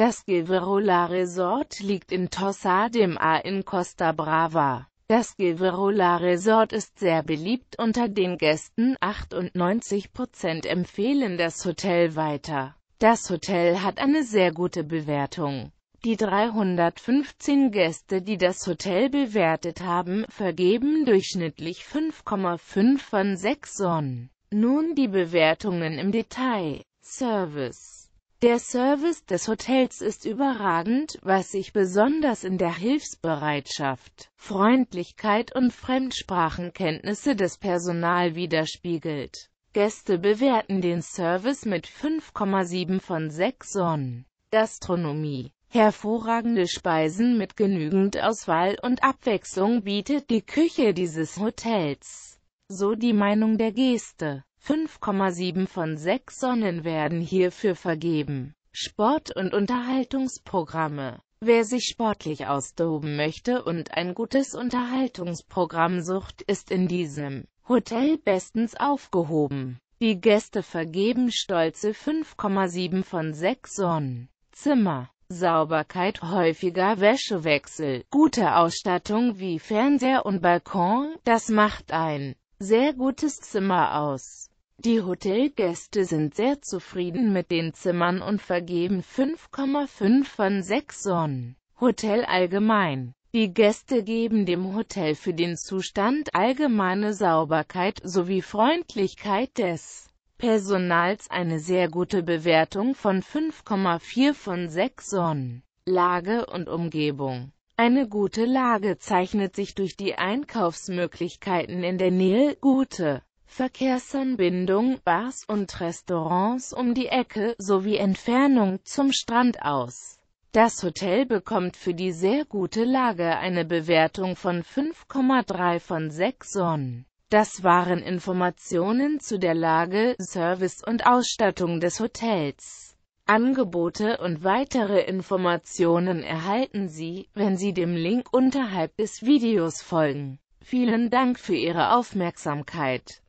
Das Gueverola Resort liegt in Tossa dem A in Costa Brava. Das Gueverola Resort ist sehr beliebt unter den Gästen, 98% empfehlen das Hotel weiter. Das Hotel hat eine sehr gute Bewertung. Die 315 Gäste, die das Hotel bewertet haben, vergeben durchschnittlich 5,5 von 6 Sonnen. Nun die Bewertungen im Detail. Service der Service des Hotels ist überragend, was sich besonders in der Hilfsbereitschaft, Freundlichkeit und Fremdsprachenkenntnisse des Personal widerspiegelt. Gäste bewerten den Service mit 5,7 von 6 Sonnen. Gastronomie Hervorragende Speisen mit genügend Auswahl und Abwechslung bietet die Küche dieses Hotels. So die Meinung der Gäste. 5,7 von 6 Sonnen werden hierfür vergeben. Sport- und Unterhaltungsprogramme Wer sich sportlich austoben möchte und ein gutes Unterhaltungsprogramm sucht, ist in diesem Hotel bestens aufgehoben. Die Gäste vergeben stolze 5,7 von 6 Sonnen. Zimmer Sauberkeit, häufiger Wäschewechsel, gute Ausstattung wie Fernseher und Balkon, das macht ein sehr gutes Zimmer aus. Die Hotelgäste sind sehr zufrieden mit den Zimmern und vergeben 5,5 von 6 Sonnen. Hotel allgemein. Die Gäste geben dem Hotel für den Zustand allgemeine Sauberkeit sowie Freundlichkeit des Personals eine sehr gute Bewertung von 5,4 von 6 Sonnen. Lage und Umgebung Eine gute Lage zeichnet sich durch die Einkaufsmöglichkeiten in der Nähe, gute Verkehrsanbindung, Bars und Restaurants um die Ecke, sowie Entfernung zum Strand aus. Das Hotel bekommt für die sehr gute Lage eine Bewertung von 5,3 von 6 Sonnen. Das waren Informationen zu der Lage, Service und Ausstattung des Hotels. Angebote und weitere Informationen erhalten Sie, wenn Sie dem Link unterhalb des Videos folgen. Vielen Dank für Ihre Aufmerksamkeit.